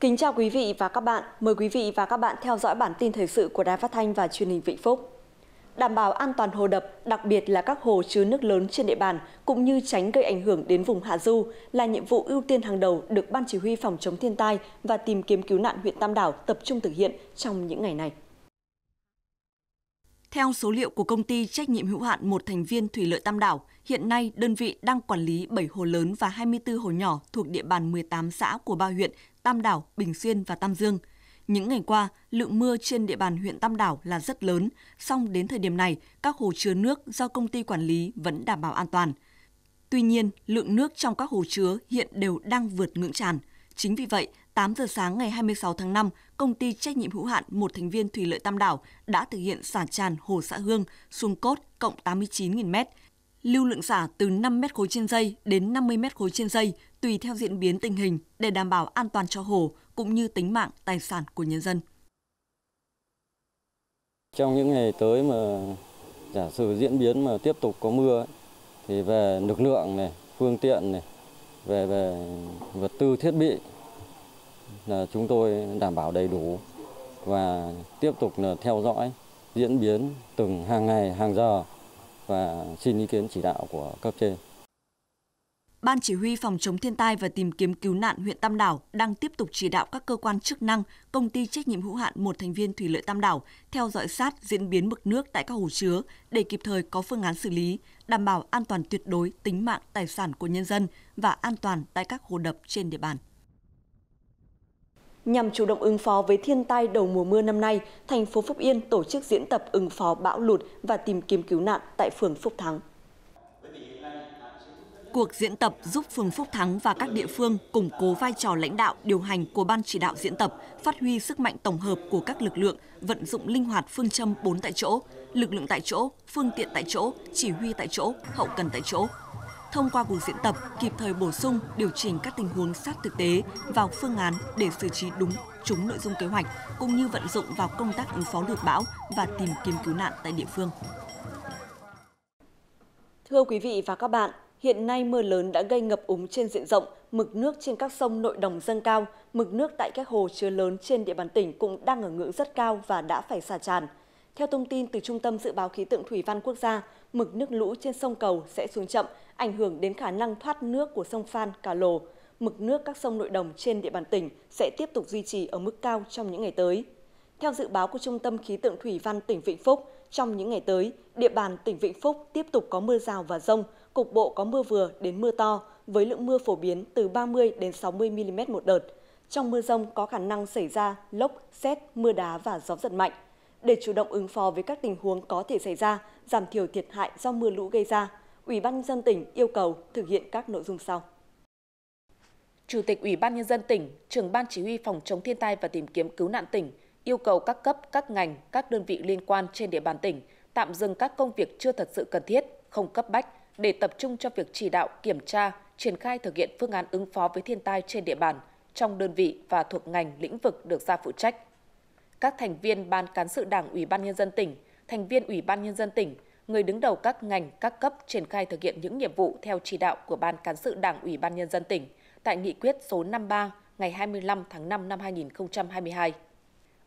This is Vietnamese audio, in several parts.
Kính chào quý vị và các bạn. Mời quý vị và các bạn theo dõi bản tin thời sự của Đài Phát Thanh và Truyền hình Vĩnh Phúc. Đảm bảo an toàn hồ đập, đặc biệt là các hồ chứa nước lớn trên địa bàn, cũng như tránh gây ảnh hưởng đến vùng hạ du là nhiệm vụ ưu tiên hàng đầu được Ban Chỉ huy Phòng chống thiên tai và tìm kiếm cứu nạn huyện Tam Đảo tập trung thực hiện trong những ngày này. Theo số liệu của công ty trách nhiệm hữu hạn một thành viên thủy lợi Tam Đảo, hiện nay đơn vị đang quản lý 7 hồ lớn và 24 hồ nhỏ thuộc địa bàn 18 xã của ba huyện Tam Đảo, Bình Xuyên và Tam Dương. Những ngày qua, lượng mưa trên địa bàn huyện Tam Đảo là rất lớn, song đến thời điểm này, các hồ chứa nước do công ty quản lý vẫn đảm bảo an toàn. Tuy nhiên, lượng nước trong các hồ chứa hiện đều đang vượt ngưỡng tràn. Chính vì vậy, 8 giờ sáng ngày 26 tháng 5, công ty trách nhiệm hữu hạn một thành viên thủy lợi Tam Đảo đã thực hiện xả tràn hồ xã Hương xuống cốt cộng 89.000 m. Lưu lượng xả từ 5 m khối trên dây đến 50 m khối trên dây tùy theo diễn biến tình hình để đảm bảo an toàn cho hồ cũng như tính mạng tài sản của nhân dân. Trong những ngày tới mà giả sử diễn biến mà tiếp tục có mưa ấy, thì về lực lượng này, phương tiện này, về về vật tư thiết bị là chúng tôi đảm bảo đầy đủ và tiếp tục là theo dõi diễn biến từng hàng ngày, hàng giờ và xin ý kiến chỉ đạo của cấp trên. Ban chỉ huy phòng chống thiên tai và tìm kiếm cứu nạn huyện Tam Đảo đang tiếp tục chỉ đạo các cơ quan chức năng, công ty trách nhiệm hữu hạn một thành viên thủy lợi Tam Đảo theo dõi sát diễn biến mực nước tại các hồ chứa để kịp thời có phương án xử lý, đảm bảo an toàn tuyệt đối tính mạng, tài sản của nhân dân và an toàn tại các hồ đập trên địa bàn. Nhằm chủ động ứng phó với thiên tai đầu mùa mưa năm nay, thành phố Phúc Yên tổ chức diễn tập ứng phó bão lụt và tìm kiếm cứu nạn tại phường Phúc Thắng. Cuộc diễn tập giúp phường Phúc Thắng và các địa phương củng cố vai trò lãnh đạo điều hành của ban chỉ đạo diễn tập, phát huy sức mạnh tổng hợp của các lực lượng, vận dụng linh hoạt phương châm 4 tại chỗ, lực lượng tại chỗ, phương tiện tại chỗ, chỉ huy tại chỗ, hậu cần tại chỗ, thông qua buổi diễn tập kịp thời bổ sung, điều chỉnh các tình huống sát thực tế vào phương án để xử trí đúng trúng nội dung kế hoạch cũng như vận dụng vào công tác ứng phó lụt bão và tìm kiếm cứu nạn tại địa phương. Thưa quý vị và các bạn, hiện nay mưa lớn đã gây ngập úng trên diện rộng, mực nước trên các sông nội đồng dâng cao, mực nước tại các hồ chứa lớn trên địa bàn tỉnh cũng đang ở ngưỡng rất cao và đã phải xả tràn. Theo thông tin từ Trung tâm Dự báo Khí tượng Thủy văn Quốc gia, mực nước lũ trên sông Cầu sẽ xuống chậm ảnh hưởng đến khả năng thoát nước của sông Phan, Cà Lồ. Mực nước các sông nội đồng trên địa bàn tỉnh sẽ tiếp tục duy trì ở mức cao trong những ngày tới. Theo dự báo của Trung tâm Khí tượng Thủy văn tỉnh Vĩnh Phúc, trong những ngày tới, địa bàn tỉnh Vĩnh Phúc tiếp tục có mưa rào và rông, cục bộ có mưa vừa đến mưa to, với lượng mưa phổ biến từ 30 đến 60 mm một đợt. Trong mưa rông có khả năng xảy ra lốc, xét, mưa đá và gió giật mạnh. Để chủ động ứng phó với các tình huống có thể xảy ra, giảm thiểu thiệt hại do mưa lũ gây ra, Ủy ban nhân dân tỉnh yêu cầu thực hiện các nội dung sau. Chủ tịch Ủy ban nhân dân tỉnh, trưởng ban chỉ huy phòng chống thiên tai và tìm kiếm cứu nạn tỉnh yêu cầu các cấp, các ngành, các đơn vị liên quan trên địa bàn tỉnh tạm dừng các công việc chưa thật sự cần thiết, không cấp bách để tập trung cho việc chỉ đạo, kiểm tra, triển khai thực hiện phương án ứng phó với thiên tai trên địa bàn trong đơn vị và thuộc ngành lĩnh vực được giao phụ trách. Các thành viên ban cán sự Đảng Ủy ban nhân dân tỉnh, thành viên Ủy ban nhân dân tỉnh người đứng đầu các ngành, các cấp triển khai thực hiện những nhiệm vụ theo chỉ đạo của Ban Cán sự Đảng ủy ban Nhân dân tỉnh tại nghị quyết số 53 ngày 25 tháng 5 năm 2022.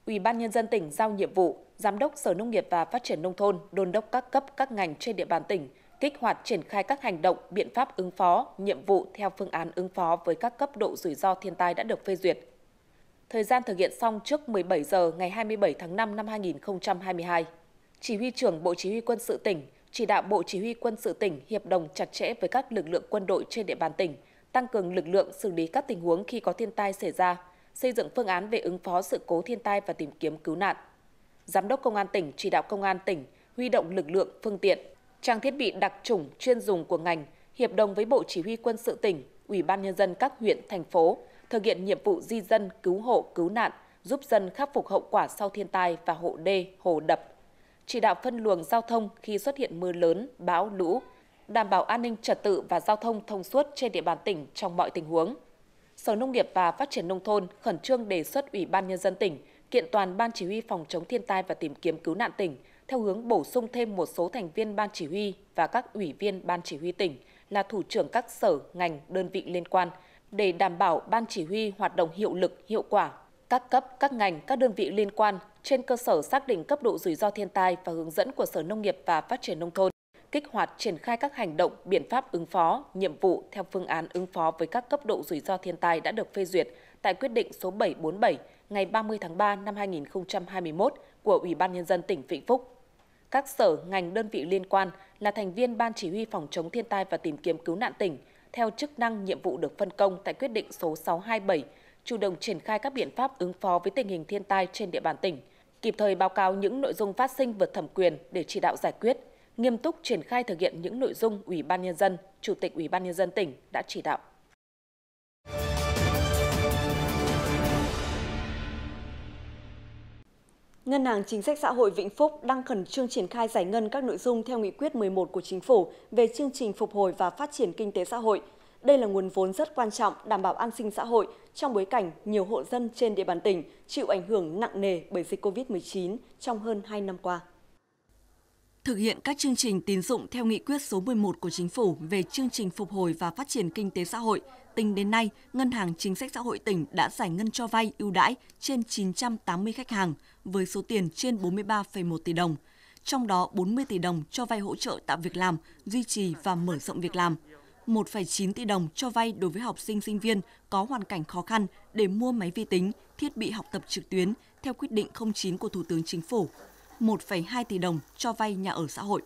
Ủy ban Nhân dân tỉnh giao nhiệm vụ Giám đốc Sở Nông nghiệp và Phát triển Nông thôn đôn đốc các cấp các ngành trên địa bàn tỉnh kích hoạt triển khai các hành động, biện pháp ứng phó, nhiệm vụ theo phương án ứng phó với các cấp độ rủi ro thiên tai đã được phê duyệt. Thời gian thực hiện xong trước 17 giờ ngày 27 tháng 5 năm 2022. Chỉ huy trưởng Bộ Chỉ huy quân sự tỉnh chỉ đạo Bộ Chỉ huy quân sự tỉnh hiệp đồng chặt chẽ với các lực lượng quân đội trên địa bàn tỉnh, tăng cường lực lượng xử lý các tình huống khi có thiên tai xảy ra, xây dựng phương án về ứng phó sự cố thiên tai và tìm kiếm cứu nạn. Giám đốc Công an tỉnh chỉ đạo Công an tỉnh huy động lực lượng, phương tiện, trang thiết bị đặc chủng chuyên dùng của ngành, hiệp đồng với Bộ Chỉ huy quân sự tỉnh, Ủy ban nhân dân các huyện, thành phố thực hiện nhiệm vụ di dân, cứu hộ, cứu nạn, giúp dân khắc phục hậu quả sau thiên tai và hộ đê, hồ đập, chỉ đạo phân luồng giao thông khi xuất hiện mưa lớn, bão, lũ, đảm bảo an ninh trật tự và giao thông thông suốt trên địa bàn tỉnh trong mọi tình huống. Sở Nông nghiệp và Phát triển Nông thôn khẩn trương đề xuất Ủy ban Nhân dân tỉnh kiện toàn Ban Chỉ huy Phòng chống thiên tai và tìm kiếm cứu nạn tỉnh theo hướng bổ sung thêm một số thành viên Ban Chỉ huy và các ủy viên Ban Chỉ huy tỉnh là thủ trưởng các sở, ngành, đơn vị liên quan để đảm bảo Ban Chỉ huy hoạt động hiệu lực, hiệu quả, các cấp, các ngành, các đơn vị liên quan trên cơ sở xác định cấp độ rủi ro thiên tai và hướng dẫn của Sở Nông nghiệp và Phát triển Nông thôn, kích hoạt triển khai các hành động, biện pháp ứng phó, nhiệm vụ theo phương án ứng phó với các cấp độ rủi ro thiên tai đã được phê duyệt tại quyết định số 747 ngày 30 tháng 3 năm 2021 của Ủy ban Nhân dân tỉnh Vĩnh Phúc. Các sở, ngành, đơn vị liên quan là thành viên Ban Chỉ huy Phòng chống thiên tai và tìm kiếm cứu nạn tỉnh theo chức năng nhiệm vụ được phân công tại quyết định số 627 chủ động triển khai các biện pháp ứng phó với tình hình thiên tai trên địa bàn tỉnh, kịp thời báo cáo những nội dung phát sinh vượt thẩm quyền để chỉ đạo giải quyết, nghiêm túc triển khai thực hiện những nội dung Ủy ban nhân dân, Chủ tịch Ủy ban nhân dân tỉnh đã chỉ đạo. Ngân hàng Chính sách Xã hội Vĩnh Phúc đang khẩn trương triển khai giải ngân các nội dung theo nghị quyết 11 của Chính phủ về chương trình phục hồi và phát triển kinh tế xã hội – đây là nguồn vốn rất quan trọng đảm bảo an sinh xã hội trong bối cảnh nhiều hộ dân trên địa bàn tỉnh chịu ảnh hưởng nặng nề bởi dịch COVID-19 trong hơn 2 năm qua. Thực hiện các chương trình tín dụng theo nghị quyết số 11 của Chính phủ về chương trình phục hồi và phát triển kinh tế xã hội, tính đến nay, Ngân hàng Chính sách Xã hội tỉnh đã giải ngân cho vay ưu đãi trên 980 khách hàng với số tiền trên 43,1 tỷ đồng, trong đó 40 tỷ đồng cho vay hỗ trợ tạo việc làm, duy trì và mở rộng việc làm – 1,9 tỷ đồng cho vay đối với học sinh sinh viên có hoàn cảnh khó khăn để mua máy vi tính, thiết bị học tập trực tuyến theo quyết định 09 của Thủ tướng Chính phủ, 1,2 tỷ đồng cho vay nhà ở xã hội.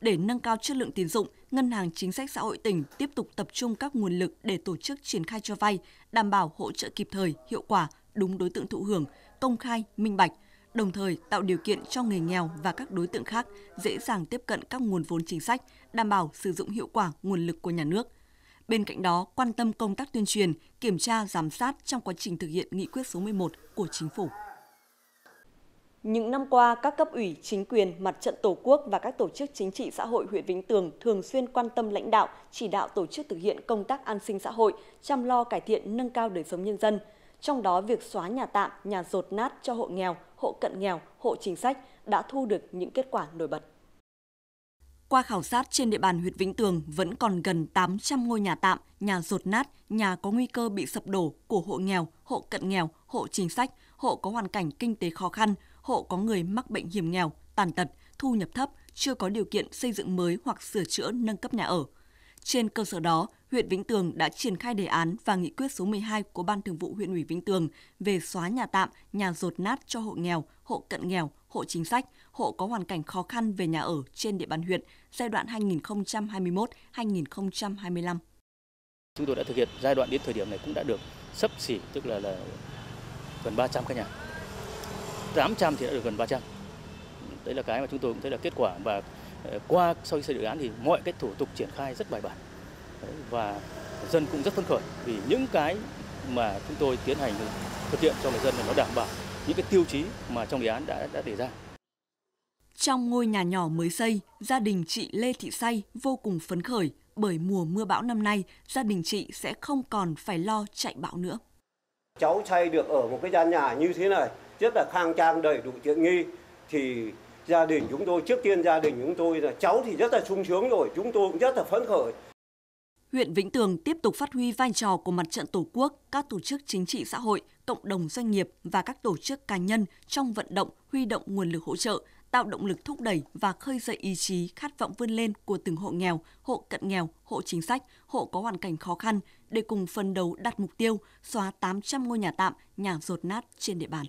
Để nâng cao chất lượng tín dụng, Ngân hàng Chính sách Xã hội tỉnh tiếp tục tập trung các nguồn lực để tổ chức triển khai cho vay, đảm bảo hỗ trợ kịp thời, hiệu quả, đúng đối tượng thụ hưởng, công khai, minh bạch – đồng thời tạo điều kiện cho người nghèo và các đối tượng khác dễ dàng tiếp cận các nguồn vốn chính sách, đảm bảo sử dụng hiệu quả nguồn lực của nhà nước. Bên cạnh đó, quan tâm công tác tuyên truyền, kiểm tra, giám sát trong quá trình thực hiện nghị quyết số 11 của chính phủ. Những năm qua, các cấp ủy, chính quyền, mặt trận Tổ quốc và các tổ chức chính trị xã hội huyện Vĩnh Tường thường xuyên quan tâm lãnh đạo, chỉ đạo tổ chức thực hiện công tác an sinh xã hội, chăm lo cải thiện nâng cao đời sống nhân dân – trong đó việc xóa nhà tạm, nhà rột nát cho hộ nghèo, hộ cận nghèo, hộ chính sách đã thu được những kết quả nổi bật. Qua khảo sát trên địa bàn huyện Vĩnh Tường vẫn còn gần 800 ngôi nhà tạm, nhà rột nát, nhà có nguy cơ bị sập đổ của hộ nghèo, hộ cận nghèo, hộ chính sách, hộ có hoàn cảnh kinh tế khó khăn, hộ có người mắc bệnh hiểm nghèo, tàn tật, thu nhập thấp, chưa có điều kiện xây dựng mới hoặc sửa chữa nâng cấp nhà ở – trên cơ sở đó, huyện Vĩnh Tường đã triển khai đề án và nghị quyết số 12 của Ban Thường vụ huyện ủy Vĩnh Tường về xóa nhà tạm, nhà rột nát cho hộ nghèo, hộ cận nghèo, hộ chính sách, hộ có hoàn cảnh khó khăn về nhà ở trên địa bàn huyện giai đoạn 2021-2025. Chúng tôi đã thực hiện giai đoạn đến thời điểm này cũng đã được sấp xỉ tức là là gần 300 căn nhà. 800 thì đã được gần 300. Đấy là cái mà chúng tôi cũng thấy là kết quả và qua sau khi xây dự án thì mọi cái thủ tục triển khai rất bài bản và dân cũng rất phấn khởi vì những cái mà chúng tôi tiến hành thực hiện cho người dân là nó đảm bảo những cái tiêu chí mà trong đề án đã đã đề ra. Trong ngôi nhà nhỏ mới xây, gia đình chị Lê Thị Say vô cùng phấn khởi bởi mùa mưa bão năm nay, gia đình chị sẽ không còn phải lo chạy bão nữa. Cháu xây được ở một cái gian nhà như thế này, rất là khang trang đầy đủ tiện nghi thì gia đình chúng tôi trước tiên gia đình chúng tôi là cháu thì rất là sung sướng rồi chúng tôi cũng rất là phấn khởi huyện Vĩnh Tường tiếp tục phát huy vai trò của mặt trận Tổ quốc, các tổ chức chính trị xã hội, cộng đồng doanh nghiệp và các tổ chức cá nhân trong vận động, huy động nguồn lực hỗ trợ, tạo động lực thúc đẩy và khơi dậy ý chí khát vọng vươn lên của từng hộ nghèo, hộ cận nghèo, hộ chính sách, hộ có hoàn cảnh khó khăn để cùng phân đấu đạt mục tiêu xóa 800 ngôi nhà tạm, nhà rột nát trên địa bàn.